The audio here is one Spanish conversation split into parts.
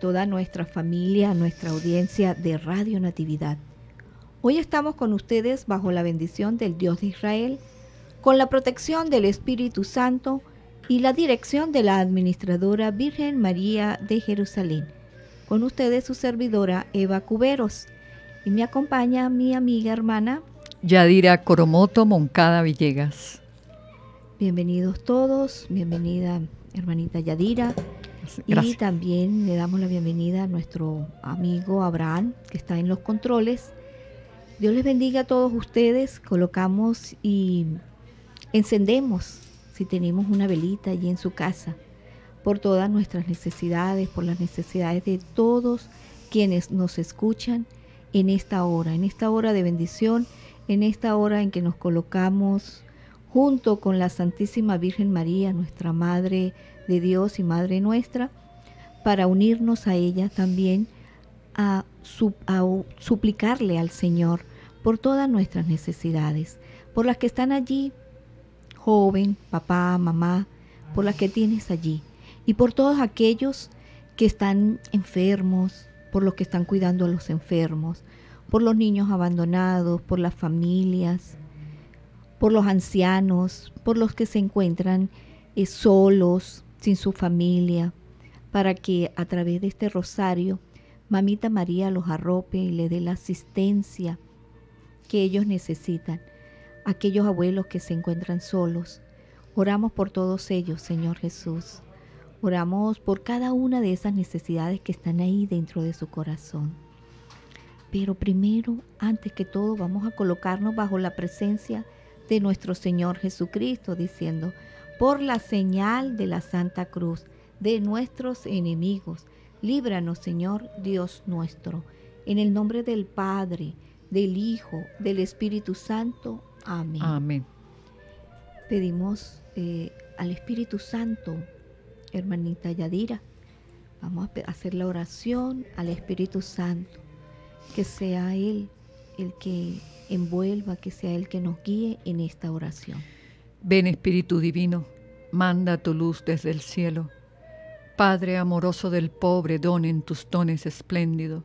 toda nuestra familia, nuestra audiencia de Radio Natividad. Hoy estamos con ustedes bajo la bendición del Dios de Israel, con la protección del Espíritu Santo y la dirección de la Administradora Virgen María de Jerusalén. Con ustedes su servidora Eva Cuberos y me acompaña mi amiga hermana Yadira Coromoto Moncada Villegas. Bienvenidos todos, bienvenida hermanita Yadira. Y también le damos la bienvenida a nuestro amigo Abraham, que está en los controles. Dios les bendiga a todos ustedes. Colocamos y encendemos, si tenemos una velita allí en su casa, por todas nuestras necesidades, por las necesidades de todos quienes nos escuchan en esta hora, en esta hora de bendición, en esta hora en que nos colocamos junto con la Santísima Virgen María, nuestra Madre de Dios y Madre nuestra, para unirnos a ella también, a, suplicarle al Señor por todas nuestras necesidades, por las que están allí, joven, papá, mamá, por las que tienes allí, y por todos aquellos que están enfermos, por los que están cuidando a los enfermos, por los niños abandonados, por las familias, por los ancianos, por los que se encuentran eh, solos, sin su familia, para que a través de este rosario, Mamita María los arrope y le dé la asistencia que ellos necesitan, aquellos abuelos que se encuentran solos. Oramos por todos ellos, Señor Jesús. Oramos por cada una de esas necesidades que están ahí dentro de su corazón. Pero primero, antes que todo, vamos a colocarnos bajo la presencia de nuestro Señor Jesucristo, diciendo, por la señal de la Santa Cruz de nuestros enemigos. Líbranos, Señor Dios nuestro, en el nombre del Padre, del Hijo, del Espíritu Santo. Amén. Amén. Pedimos eh, al Espíritu Santo, hermanita Yadira, vamos a hacer la oración al Espíritu Santo, que sea Él el que envuelva, que sea Él que nos guíe en esta oración. Ven Espíritu Divino, manda tu luz desde el cielo. Padre amoroso del pobre, don en tus dones espléndido.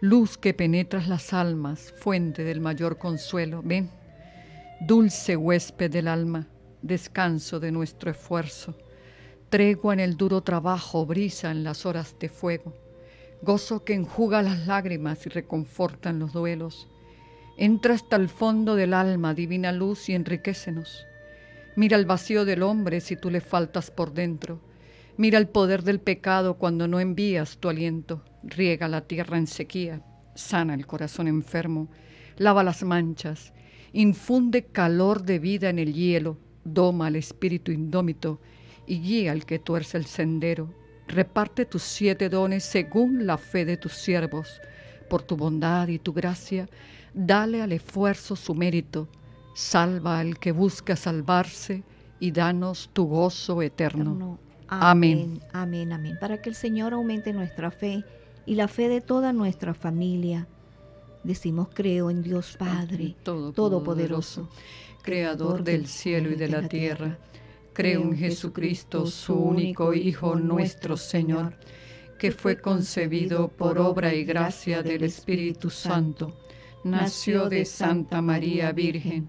Luz que penetras las almas, fuente del mayor consuelo, ven. Dulce huésped del alma, descanso de nuestro esfuerzo. Tregua en el duro trabajo, brisa en las horas de fuego. Gozo que enjuga las lágrimas y reconforta en los duelos. Entra hasta el fondo del alma, divina luz, y enriquecenos Mira el vacío del hombre si tú le faltas por dentro. Mira el poder del pecado cuando no envías tu aliento. Riega la tierra en sequía, sana el corazón enfermo, lava las manchas, infunde calor de vida en el hielo, doma al espíritu indómito y guía al que tuerce el sendero. Reparte tus siete dones según la fe de tus siervos. Por tu bondad y tu gracia, dale al esfuerzo su mérito salva al que busca salvarse y danos tu gozo eterno. Amén. amén. Amén, Para que el Señor aumente nuestra fe y la fe de toda nuestra familia. Decimos, creo en Dios Padre, Todopoderoso, Creador del cielo y de la tierra. Creo en Jesucristo, su único Hijo, nuestro Señor, que fue concebido por obra y gracia del Espíritu Santo. Nació de Santa María Virgen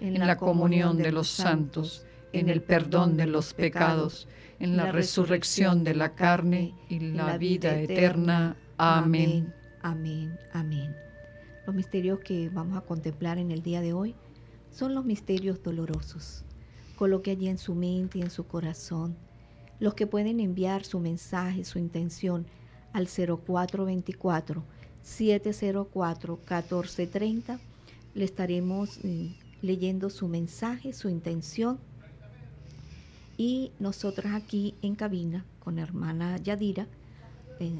en la comunión de los santos, en el perdón de los pecados, en la resurrección de la carne y la vida eterna. Amén. Amén, amén. Los misterios que vamos a contemplar en el día de hoy son los misterios dolorosos. Coloque allí en su mente y en su corazón los que pueden enviar su mensaje, su intención al 0424 704 1430. Le estaremos eh, leyendo su mensaje, su intención. Y nosotras aquí en cabina con hermana Yadira eh,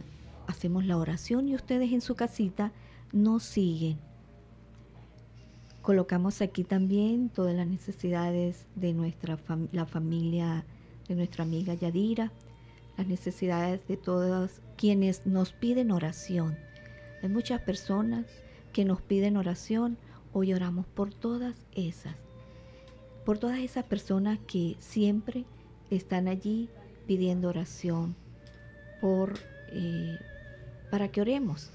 hacemos la oración y ustedes en su casita nos siguen. Colocamos aquí también todas las necesidades de nuestra la familia de nuestra amiga Yadira, las necesidades de todos quienes nos piden oración. Hay muchas personas que nos piden oración Hoy oramos por todas esas, por todas esas personas que siempre están allí pidiendo oración, por, eh, para que oremos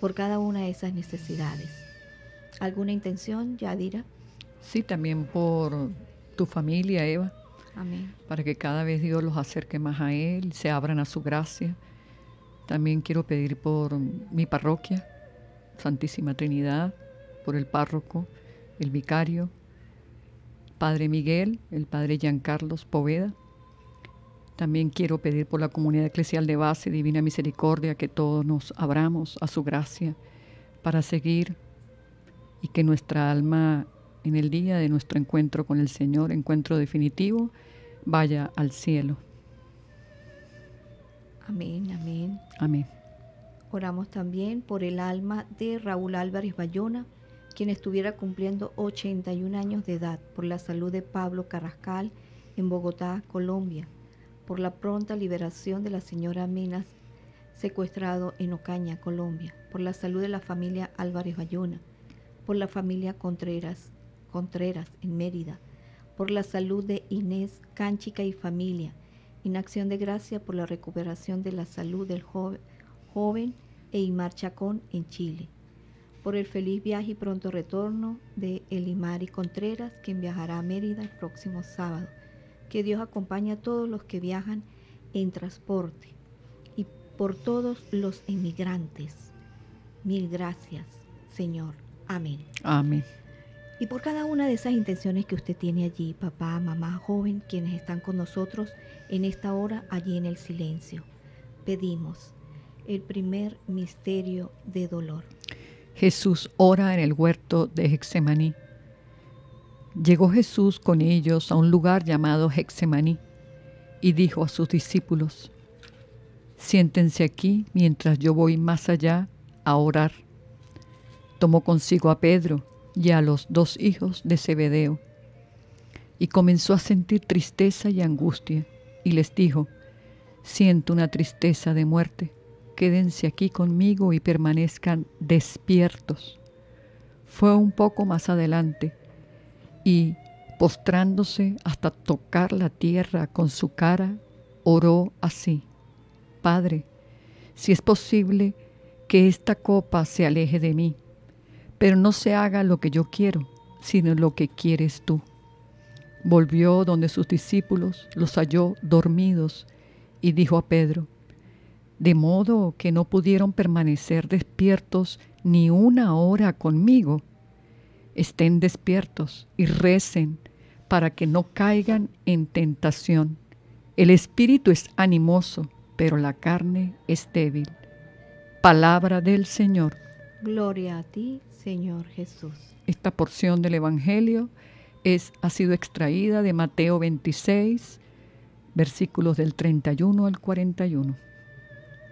por cada una de esas necesidades. ¿Alguna intención, Yadira? Sí, también por tu familia, Eva. Amén. Para que cada vez Dios los acerque más a Él, se abran a su gracia. También quiero pedir por mi parroquia, Santísima Trinidad, por el párroco, el vicario, Padre Miguel, el Padre Giancarlos Poveda. También quiero pedir por la comunidad eclesial de base, Divina Misericordia, que todos nos abramos a su gracia para seguir y que nuestra alma en el día de nuestro encuentro con el Señor, encuentro definitivo, vaya al cielo. Amén, amén. Amén. Oramos también por el alma de Raúl Álvarez Bayona, quien estuviera cumpliendo 81 años de edad por la salud de Pablo Carrascal en Bogotá, Colombia, por la pronta liberación de la señora Minas, secuestrado en Ocaña, Colombia, por la salud de la familia Álvarez Bayona, por la familia Contreras, Contreras en Mérida, por la salud de Inés Cánchica y familia, en acción de gracia por la recuperación de la salud del joven, joven Eymar Chacón en Chile por el feliz viaje y pronto retorno de y Contreras, quien viajará a Mérida el próximo sábado. Que Dios acompañe a todos los que viajan en transporte y por todos los emigrantes. Mil gracias, Señor. Amén. Amén. Y por cada una de esas intenciones que usted tiene allí, papá, mamá, joven, quienes están con nosotros en esta hora, allí en el silencio, pedimos el primer misterio de dolor Jesús ora en el huerto de Hexemaní. Llegó Jesús con ellos a un lugar llamado Hexemaní y dijo a sus discípulos, siéntense aquí mientras yo voy más allá a orar. Tomó consigo a Pedro y a los dos hijos de Zebedeo y comenzó a sentir tristeza y angustia y les dijo, siento una tristeza de muerte quédense aquí conmigo y permanezcan despiertos. Fue un poco más adelante y postrándose hasta tocar la tierra con su cara, oró así. Padre, si es posible, que esta copa se aleje de mí, pero no se haga lo que yo quiero, sino lo que quieres tú. Volvió donde sus discípulos los halló dormidos y dijo a Pedro, de modo que no pudieron permanecer despiertos ni una hora conmigo. Estén despiertos y recen para que no caigan en tentación. El espíritu es animoso, pero la carne es débil. Palabra del Señor. Gloria a ti, Señor Jesús. Esta porción del Evangelio es, ha sido extraída de Mateo 26, versículos del 31 al 41.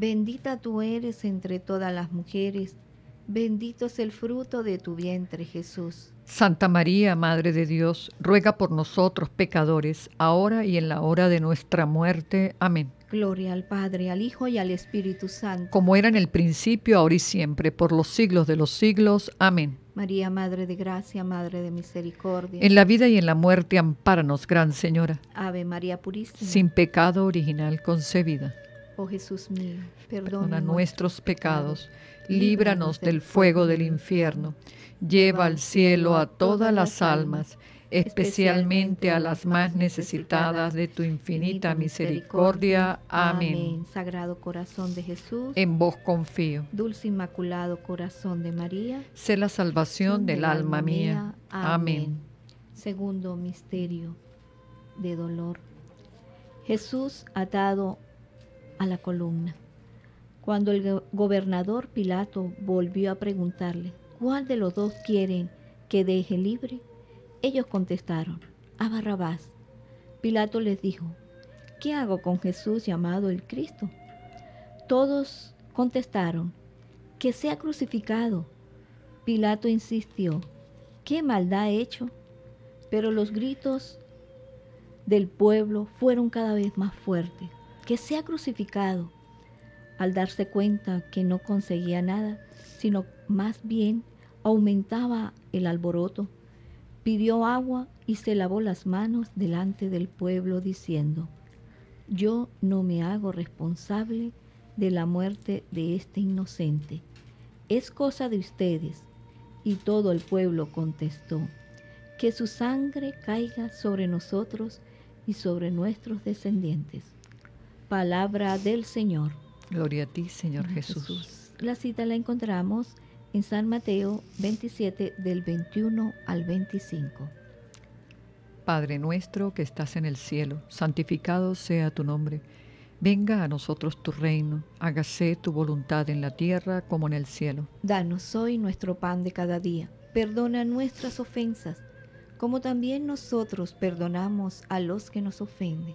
Bendita tú eres entre todas las mujeres, bendito es el fruto de tu vientre Jesús. Santa María, Madre de Dios, ruega por nosotros pecadores, ahora y en la hora de nuestra muerte. Amén. Gloria al Padre, al Hijo y al Espíritu Santo. Como era en el principio, ahora y siempre, por los siglos de los siglos. Amén. María, Madre de Gracia, Madre de Misericordia. En la vida y en la muerte, ampáranos, Gran Señora. Ave María Purísima. Sin pecado original concebida. Oh Jesús mío, perdona, nuestros pecados, líbranos del fuego del infierno, lleva al cielo a todas las almas, especialmente a las más necesitadas de tu infinita misericordia. Amén. Sagrado corazón de Jesús, en vos confío. Dulce inmaculado corazón de María, sé la salvación del, alma mía. Amén. Segundo misterio de dolor. Jesús atado a la columna. Cuando el gobernador Pilato volvió a preguntarle, ¿cuál de los dos quieren que deje libre? Ellos contestaron, a Barrabás. Pilato les dijo, ¿qué hago con Jesús llamado el Cristo? Todos contestaron, que sea crucificado. Pilato insistió, ¿qué maldad ha he hecho? Pero los gritos del pueblo fueron cada vez más fuertes que sea crucificado. Al darse cuenta que no conseguía nada, sino más bien aumentaba el alboroto, pidió agua y se lavó las manos delante del pueblo diciendo, yo no me hago responsable de la muerte de este inocente, es cosa de ustedes. Y todo el pueblo contestó, que su sangre caiga sobre nosotros y sobre nuestros descendientes. Palabra del Señor. Gloria a ti, Señor Jesús. La cita la encontramos en San Mateo 27 del 21 al 25. Padre nuestro que estás en el cielo, santificado sea tu nombre. Venga a nosotros tu reino, hágase tu voluntad en la tierra como en el cielo. Danos hoy nuestro pan de cada día, perdona nuestras ofensas, como también nosotros perdonamos a los que nos ofenden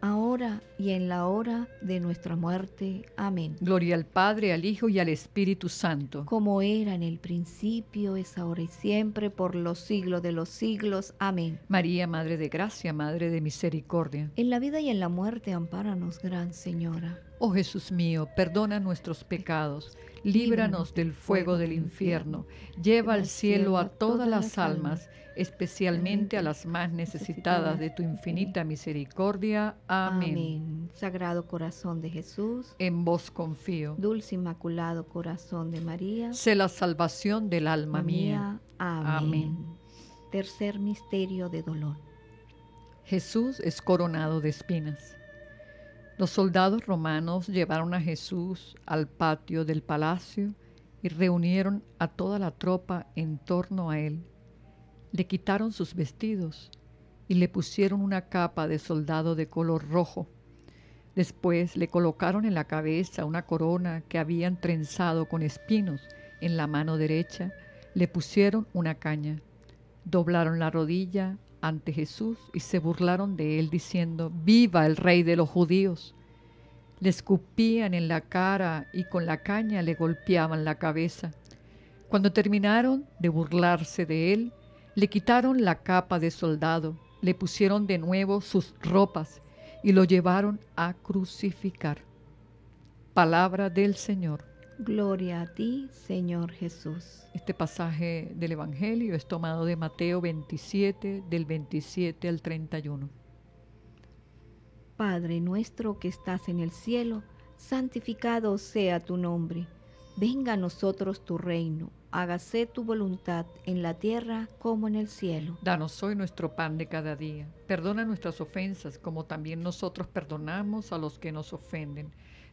ahora y en la hora de nuestra muerte. Amén. Gloria al Padre, al Hijo y al Espíritu Santo. Como era en el principio, es ahora y siempre, por los siglos de los siglos. Amén. María, Madre de Gracia, Madre de Misericordia. En la vida y en la muerte, ampáranos, Gran Señora. Oh Jesús mío, perdona nuestros pecados, líbranos del fuego del infierno, lleva al cielo a todas las almas, especialmente a las más necesitadas de tu infinita misericordia. Amén. Sagrado corazón de Jesús, en vos confío. Dulce inmaculado corazón de María, sé la salvación del alma mía. Amén. Tercer misterio de dolor. Jesús es coronado de espinas. Los soldados romanos llevaron a Jesús al patio del palacio y reunieron a toda la tropa en torno a él. Le quitaron sus vestidos y le pusieron una capa de soldado de color rojo. Después le colocaron en la cabeza una corona que habían trenzado con espinos en la mano derecha, le pusieron una caña, doblaron la rodilla ante Jesús y se burlaron de él diciendo, viva el rey de los judíos. Le escupían en la cara y con la caña le golpeaban la cabeza. Cuando terminaron de burlarse de él, le quitaron la capa de soldado, le pusieron de nuevo sus ropas y lo llevaron a crucificar. Palabra del Señor. Gloria a ti, Señor Jesús. Este pasaje del Evangelio es tomado de Mateo 27, del 27 al 31. Padre nuestro que estás en el cielo, santificado sea tu nombre. Venga a nosotros tu reino, hágase tu voluntad en la tierra como en el cielo. Danos hoy nuestro pan de cada día. Perdona nuestras ofensas como también nosotros perdonamos a los que nos ofenden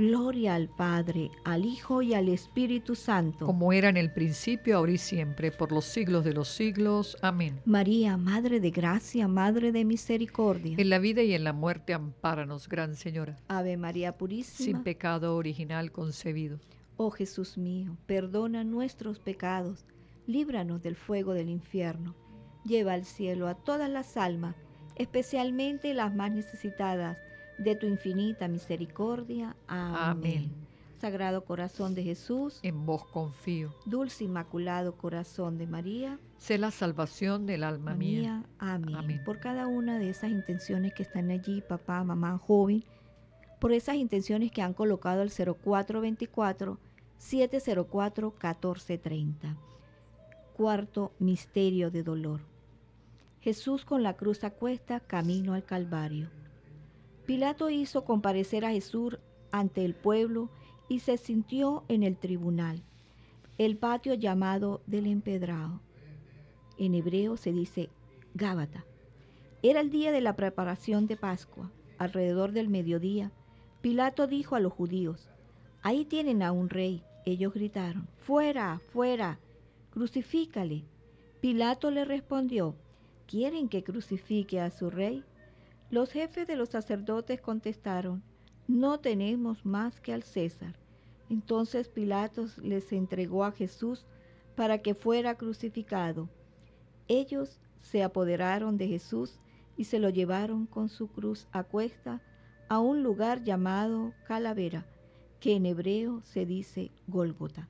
Gloria al Padre, al Hijo y al Espíritu Santo. Como era en el principio, ahora y siempre, por los siglos de los siglos. Amén. María, Madre de Gracia, Madre de Misericordia. En la vida y en la muerte, ampáranos, Gran Señora. Ave María Purísima. Sin pecado original concebido. Oh Jesús mío, perdona nuestros pecados, líbranos del fuego del infierno. Lleva al cielo a todas las almas, especialmente las más necesitadas de tu infinita misericordia. Amén. Sagrado Corazón de Jesús, en vos confío. Dulce Inmaculado Corazón de María, sé la salvación del alma mía. Amén. Por cada una de esas intenciones que están allí, papá, mamá, joven, por esas intenciones que han colocado al 0424-704-1430. Cuarto misterio de dolor. Jesús con la cruz acuesta camino al Calvario. Pilato hizo comparecer a Jesús ante el pueblo y se sintió en el tribunal, el patio llamado del empedrado. En hebreo se dice Gábata. Era el día de la preparación de Pascua, alrededor del mediodía. Pilato dijo a los judíos, Ahí tienen a un rey. Ellos gritaron, Fuera, fuera, crucifícale. Pilato le respondió, ¿quieren que crucifique a su rey? Los jefes de los sacerdotes contestaron, no tenemos más que al César. Entonces Pilatos les entregó a Jesús para que fuera crucificado. Ellos se apoderaron de Jesús y se lo llevaron con su cruz a cuesta a un lugar llamado Calavera, que en hebreo se dice Gólgota.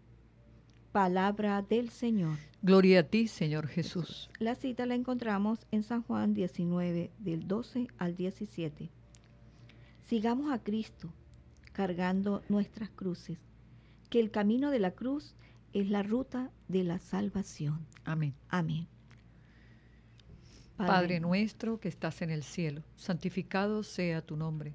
Palabra del Señor. Gloria a ti, Señor Jesús. La cita la encontramos en San Juan 19, del 12 al 17. Sigamos a Cristo, cargando nuestras cruces, que el camino de la cruz es la ruta de la salvación. Amén. Amén. Padre, Padre nuestro que estás en el cielo, santificado sea tu nombre.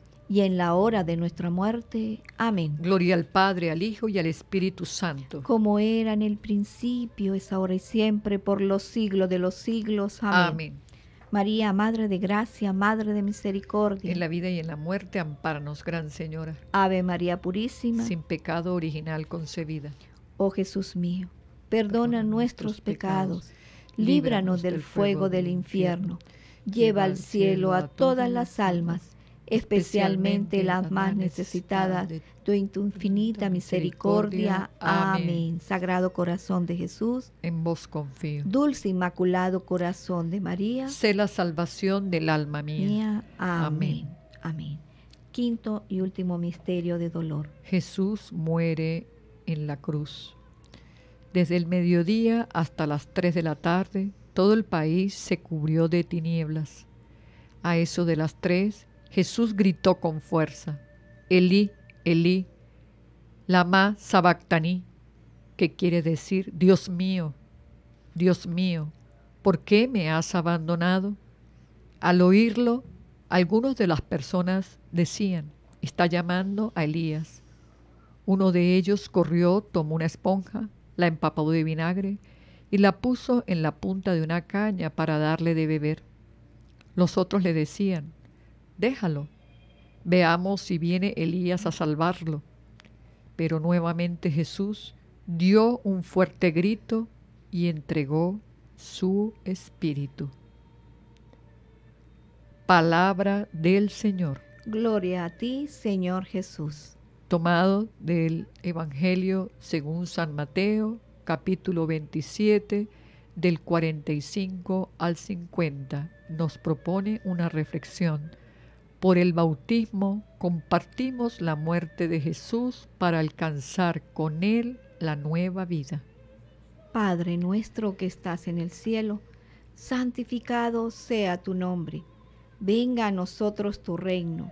y en la hora de nuestra muerte. Amén. Gloria al Padre, al Hijo y al Espíritu Santo. Como era en el principio, es ahora y siempre, por los siglos de los siglos. Amén. María, Madre de Gracia, Madre de Misericordia. En la vida y en la muerte, amparanos, Gran Señora. Ave María Purísima. Sin pecado original concebida. Oh Jesús mío, perdona, nuestros pecados, líbranos del, fuego del infierno. lleva al cielo a todas las almas especialmente las más necesitadas tu infinita misericordia. Amén. Sagrado corazón de Jesús, en vos confío. Dulce inmaculado corazón de María, sé la salvación del alma mía. mía. Amén. Amén. Quinto y último misterio de dolor. Jesús muere en la cruz. Desde el mediodía hasta las tres de la tarde, todo el país se cubrió de tinieblas. A eso de las tres, Jesús gritó con fuerza, Elí, Elí, lama sabactaní, que quiere decir, Dios mío, Dios mío, ¿por qué me has abandonado? Al oírlo, algunos de las personas decían, está llamando a Elías. Uno de ellos corrió, tomó una esponja, la empapó de vinagre y la puso en la punta de una caña para darle de beber. Los otros le decían, déjalo. Veamos si viene Elías a salvarlo. Pero nuevamente Jesús dio un fuerte grito y entregó su espíritu. Palabra del Señor. Gloria a ti, Señor Jesús. Tomado del Evangelio según San Mateo, capítulo 27, del 45 al 50, nos propone una reflexión por el bautismo compartimos la muerte de Jesús para alcanzar con Él la nueva vida. Padre nuestro que estás en el cielo, santificado sea tu nombre. Venga a nosotros tu reino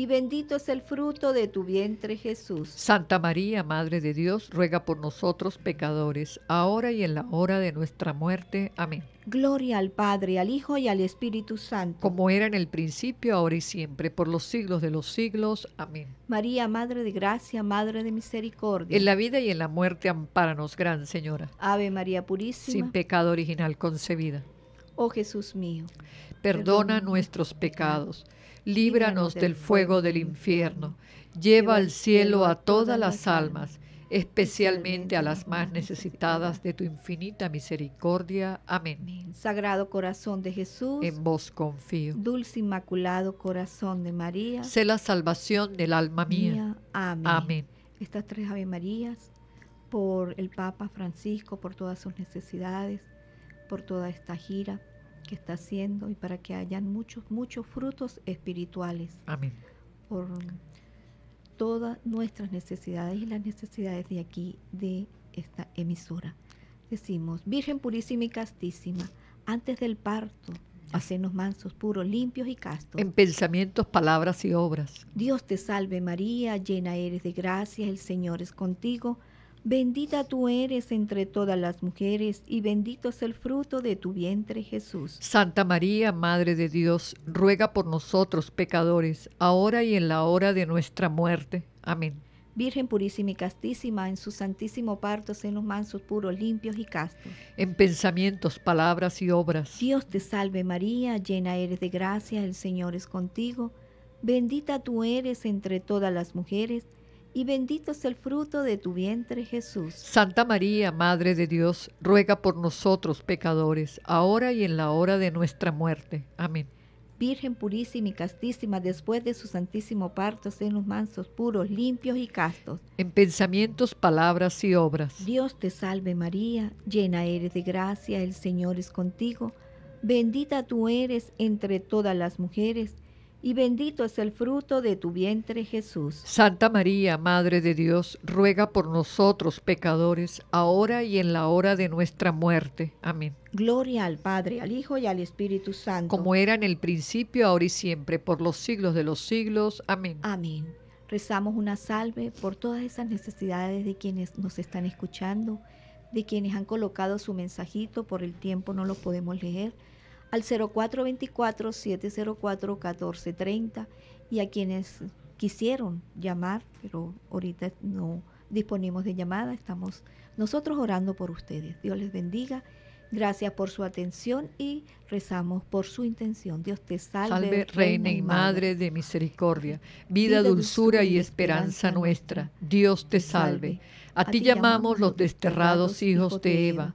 y bendito es el fruto de tu vientre Jesús. Santa María, Madre de Dios, ruega por nosotros pecadores, ahora y en la hora de nuestra muerte. Amén. Gloria al Padre, al Hijo y al Espíritu Santo. Como era en el principio, ahora y siempre, por los siglos de los siglos. Amén. María, Madre de Gracia, Madre de Misericordia. En la vida y en la muerte, amparanos, Gran Señora. Ave María Purísima. Sin pecado original concebida. Oh Jesús mío perdona nuestros pecados, líbranos del fuego del infierno, lleva al cielo a todas las almas, especialmente a las más necesitadas de tu infinita misericordia. Amén. Sagrado corazón de Jesús, en vos confío. Dulce inmaculado corazón de María, sé la salvación del alma mía. Amén. Amén. Estas tres Ave Marías por el Papa Francisco, por todas sus necesidades, por toda esta gira, que está haciendo y para que hayan muchos, muchos frutos espirituales. Amén. Por todas nuestras necesidades y las necesidades de aquí, de esta emisora. Decimos, Virgen purísima y castísima, antes del parto, hacenos mansos, puros, limpios y castos. En pensamientos, palabras y obras. Dios te salve María, llena eres de gracia, el Señor es contigo. Bendita tú eres entre todas las mujeres, y bendito es el fruto de tu vientre Jesús. Santa María, Madre de Dios, ruega por nosotros pecadores, ahora y en la hora de nuestra muerte. Amén. Virgen purísima y castísima, en su santísimo parto, se los mansos, puros, limpios y castos. En pensamientos, palabras y obras. Dios te salve María, llena eres de gracia, el Señor es contigo. Bendita tú eres entre todas las mujeres, y bendito es el fruto de tu vientre Jesús. Santa María, Madre de Dios, ruega por nosotros pecadores, ahora y en la hora de nuestra muerte. Amén. Virgen purísima y castísima, después de su santísimo parto, senos mansos, puros, limpios y castos. En pensamientos, palabras y obras. Dios te salve María, llena eres de gracia, el Señor es contigo. Bendita tú eres entre todas las mujeres y bendito es el fruto de tu vientre Jesús. Santa María, Madre de Dios, ruega por nosotros pecadores, ahora y en la hora de nuestra muerte. Amén. Gloria al Padre, al Hijo y al Espíritu Santo. Como era en el principio, ahora y siempre, por los siglos de los siglos. Amén. Amén. Rezamos una salve por todas esas necesidades de quienes nos están escuchando, de quienes han colocado su mensajito, por el tiempo no lo podemos leer al 0424-704-1430 y a quienes quisieron llamar, pero ahorita no disponemos de llamada, estamos nosotros orando por ustedes. Dios les bendiga. Gracias por su atención y rezamos por su intención. Dios te salve. Reina y Madre de misericordia, vida, dulzura y esperanza, nuestra. Dios te salve. A, ti llamamos los desterrados hijos de Eva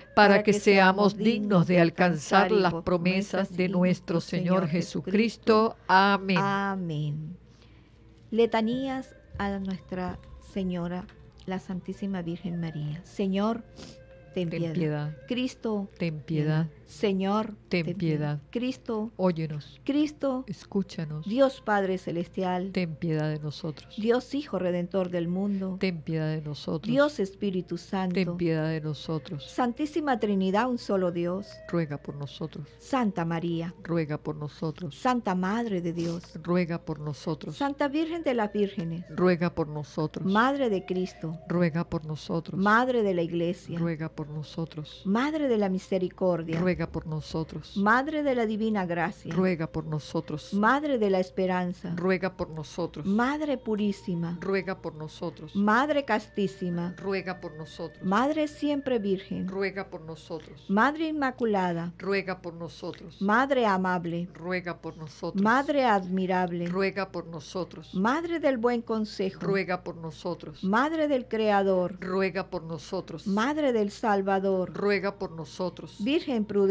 para que seamos dignos de alcanzar las promesas de nuestro Señor Jesucristo. Amén. Amén. Letanías a nuestra Señora, la Santísima Virgen María. Señor, ten, piedad. Cristo, ten piedad. Señor, ten, piedad. Cristo, óyenos. Cristo, escúchanos. Dios Padre Celestial, ten piedad de nosotros. Dios Hijo Redentor del mundo, ten piedad de nosotros. Dios Espíritu Santo, ten piedad de nosotros. Santísima Trinidad, un solo Dios, ruega por nosotros. Santa María, ruega por nosotros. Santa Madre de Dios, ruega por nosotros. Santa Virgen de las Vírgenes, ruega por nosotros. Madre de Cristo, ruega por nosotros. Madre de la Iglesia, ruega por nosotros. Madre de la Misericordia, ruega por nosotros. Madre de la Divina Gracia, ruega por nosotros. Madre de la Esperanza, ruega por nosotros. Madre Purísima, ruega por nosotros. Madre Castísima, ruega por nosotros. Madre Siempre Virgen, ruega por nosotros. Madre Inmaculada, ruega por nosotros. Madre Amable, ruega por nosotros. Madre Admirable, ruega por nosotros. Madre del Buen Consejo, ruega por nosotros. Madre del Creador, ruega por nosotros. Madre del Salvador, ruega por nosotros. Virgen Prudente,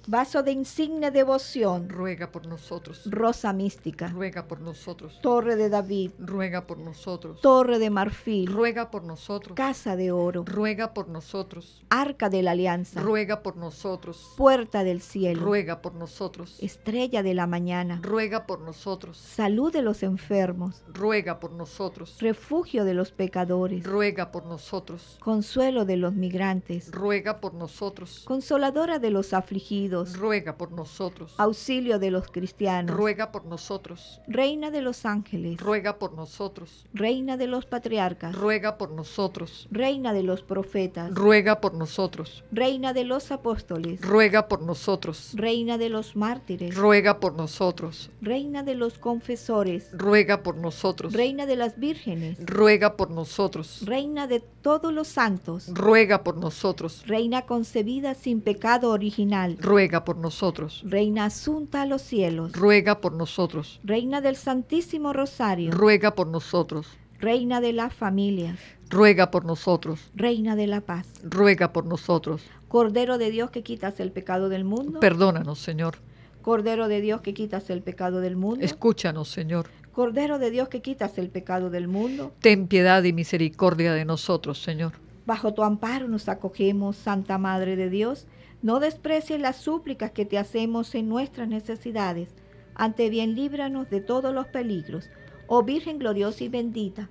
Vaso de insigne devoción. Ruega por nosotros. Rosa mística. Ruega por nosotros. Torre de David. Ruega por nosotros. Torre de marfil. Ruega por nosotros. Casa de oro. Ruega por nosotros. Arca de la alianza. Ruega por nosotros. Puerta del cielo. Ruega por nosotros. Estrella de la mañana. Ruega por nosotros. Salud de los enfermos. Ruega por nosotros. Refugio de los pecadores. Ruega por nosotros. Consuelo de los migrantes. Ruega por nosotros. Consoladora de los afligidos Ruega por nosotros. Auxilio de los cristianos. Ruega por nosotros. Reina de los ángeles. Ruega por nosotros. Reina de los patriarcas. Ruega por nosotros. Reina de los profetas. Ruega por nosotros. Reina de los apóstoles. Ruega por nosotros. Reina de los mártires. Ruega por nosotros. Reina de los confesores. Ruega por nosotros. Reina de las vírgenes. Ruega por nosotros. Reina de todos los santos. Ruega por nosotros. Reina concebida sin pecado original ruega por nosotros. Reina asunta a los cielos, ruega por nosotros. Reina del Santísimo Rosario, ruega por nosotros. Reina de las familias, ruega por nosotros. Reina de la paz, ruega por nosotros. Cordero de Dios que quitas el pecado del mundo, perdónanos, Señor. Cordero de Dios que quitas el pecado del mundo, escúchanos, Señor. Cordero de Dios que quitas el pecado del mundo, ten piedad y misericordia de nosotros, Señor. Bajo tu amparo nos acogemos, Santa Madre de Dios no desprecies las súplicas que te hacemos en nuestras necesidades. Ante bien líbranos de todos los peligros. Oh Virgen gloriosa y bendita,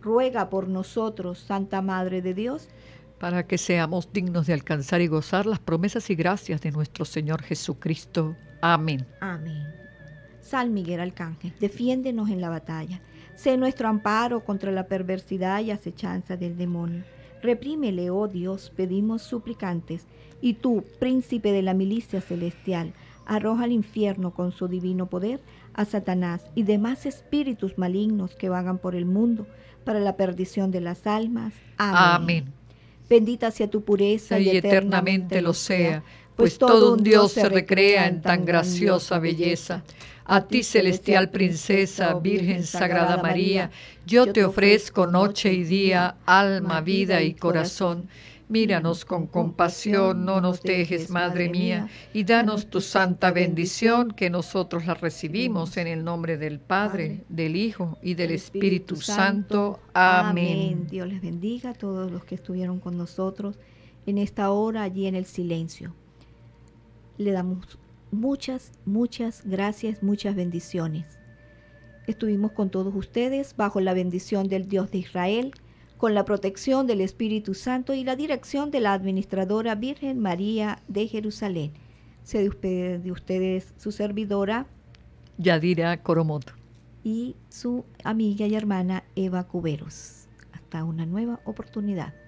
ruega por nosotros, Santa Madre de Dios, para que seamos dignos de alcanzar y gozar las promesas y gracias de nuestro Señor Jesucristo. Amén. Amén. San Miguel Arcángel, defiéndenos en la batalla. Sé nuestro amparo contra la perversidad y acechanza del demonio. Reprímele, oh Dios, pedimos suplicantes, y tú, príncipe de la milicia celestial, arroja al infierno con su divino poder a Satanás y demás espíritus malignos que vagan por el mundo para la perdición de las almas. Amén. Bendita sea tu pureza y, eternamente, lo sea pues, pues todo un Dios se recrea en tan graciosa belleza. A ti, celestial princesa, Virgen Sagrada María, yo te ofrezco noche y día, alma, vida y corazón. Míranos con compasión, no nos dejes, Madre mía, y danos tu santa bendición, que nosotros la recibimos en el nombre del Padre, del Hijo y del Espíritu Santo. Amén. Dios les bendiga a todos los que estuvieron con nosotros en esta hora, allí en el silencio le damos muchas, muchas gracias, muchas bendiciones. Estuvimos con todos ustedes bajo la bendición del Dios de Israel, con la protección del Espíritu Santo y la dirección de la Administradora Virgen María de Jerusalén. Se despide de ustedes su servidora Yadira Coromoto y su amiga y hermana Eva Cuberos. Hasta una nueva oportunidad.